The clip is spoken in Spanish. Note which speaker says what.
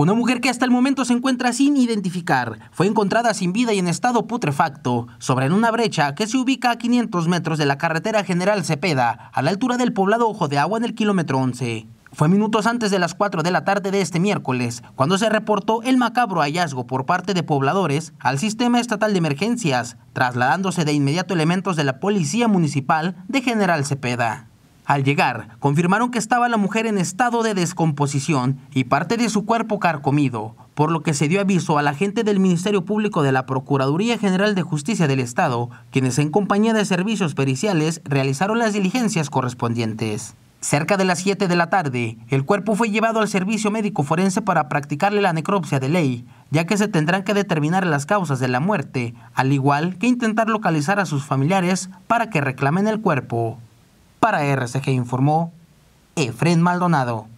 Speaker 1: Una mujer que hasta el momento se encuentra sin identificar fue encontrada sin vida y en estado putrefacto sobre una brecha que se ubica a 500 metros de la carretera General Cepeda, a la altura del poblado Ojo de Agua en el kilómetro 11. Fue minutos antes de las 4 de la tarde de este miércoles cuando se reportó el macabro hallazgo por parte de pobladores al Sistema Estatal de Emergencias, trasladándose de inmediato elementos de la Policía Municipal de General Cepeda. Al llegar, confirmaron que estaba la mujer en estado de descomposición y parte de su cuerpo carcomido, por lo que se dio aviso a la gente del Ministerio Público de la Procuraduría General de Justicia del Estado, quienes en compañía de servicios periciales realizaron las diligencias correspondientes. Cerca de las 7 de la tarde, el cuerpo fue llevado al servicio médico forense para practicarle la necropsia de ley, ya que se tendrán que determinar las causas de la muerte, al igual que intentar localizar a sus familiares para que reclamen el cuerpo. Para RCG informó Efren Maldonado.